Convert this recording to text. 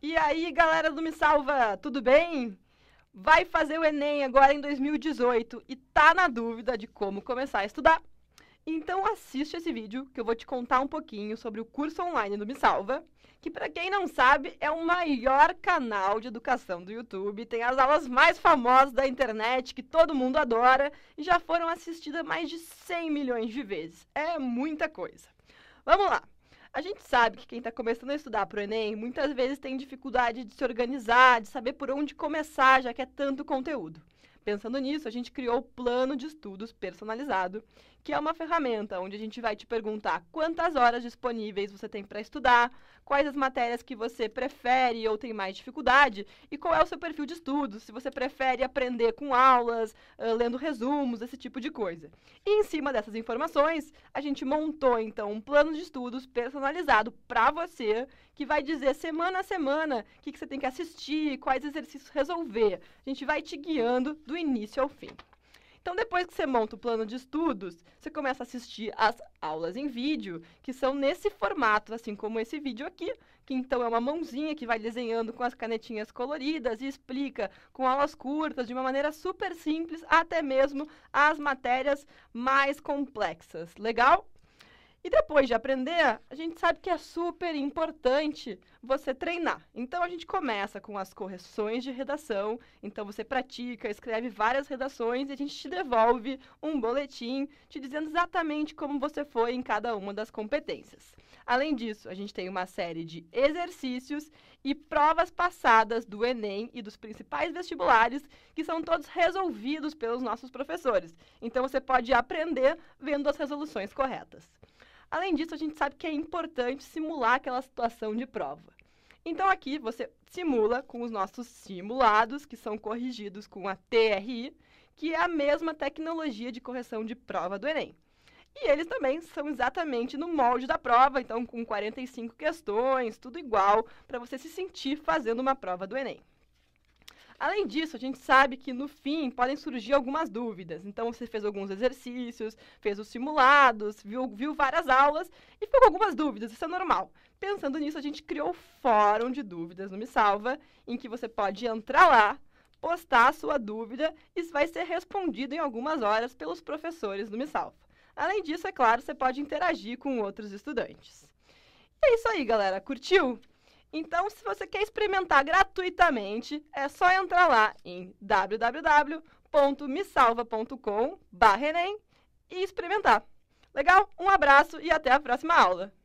E aí, galera do Me Salva, tudo bem? Vai fazer o Enem agora em 2018 e tá na dúvida de como começar a estudar? Então assiste esse vídeo que eu vou te contar um pouquinho sobre o curso online do Me Salva, que para quem não sabe é o maior canal de educação do YouTube, tem as aulas mais famosas da internet que todo mundo adora e já foram assistidas mais de 100 milhões de vezes. É muita coisa. Vamos lá. A gente sabe que quem está começando a estudar para o Enem muitas vezes tem dificuldade de se organizar, de saber por onde começar, já que é tanto conteúdo. Pensando nisso, a gente criou o plano de estudos personalizado, que é uma ferramenta onde a gente vai te perguntar quantas horas disponíveis você tem para estudar, quais as matérias que você prefere ou tem mais dificuldade e qual é o seu perfil de estudo, se você prefere aprender com aulas, uh, lendo resumos, esse tipo de coisa. E em cima dessas informações, a gente montou então um plano de estudos personalizado para você, que vai dizer semana a semana o que, que você tem que assistir, quais exercícios resolver. A gente vai te guiando do início ao fim. Então, depois que você monta o plano de estudos, você começa a assistir as aulas em vídeo, que são nesse formato, assim como esse vídeo aqui, que então é uma mãozinha que vai desenhando com as canetinhas coloridas e explica com aulas curtas, de uma maneira super simples, até mesmo as matérias mais complexas. Legal? E depois de aprender, a gente sabe que é super importante você treinar. Então a gente começa com as correções de redação. Então você pratica, escreve várias redações e a gente te devolve um boletim te dizendo exatamente como você foi em cada uma das competências. Além disso, a gente tem uma série de exercícios e provas passadas do Enem e dos principais vestibulares, que são todos resolvidos pelos nossos professores. Então você pode aprender vendo as resoluções corretas. Além disso, a gente sabe que é importante simular aquela situação de prova. Então aqui você simula com os nossos simulados, que são corrigidos com a TRI, que é a mesma tecnologia de correção de prova do Enem. E eles também são exatamente no molde da prova, então com 45 questões, tudo igual, para você se sentir fazendo uma prova do Enem. Além disso, a gente sabe que no fim podem surgir algumas dúvidas. Então, você fez alguns exercícios, fez os simulados, viu, viu várias aulas e ficou com algumas dúvidas. Isso é normal. Pensando nisso, a gente criou o Fórum de Dúvidas no Me Salva, em que você pode entrar lá, postar a sua dúvida e isso vai ser respondido em algumas horas pelos professores do Me Salva. Além disso, é claro, você pode interagir com outros estudantes. É isso aí, galera. Curtiu? Então, se você quer experimentar gratuitamente, é só entrar lá em www.misalva.com/enem e experimentar. Legal? Um abraço e até a próxima aula.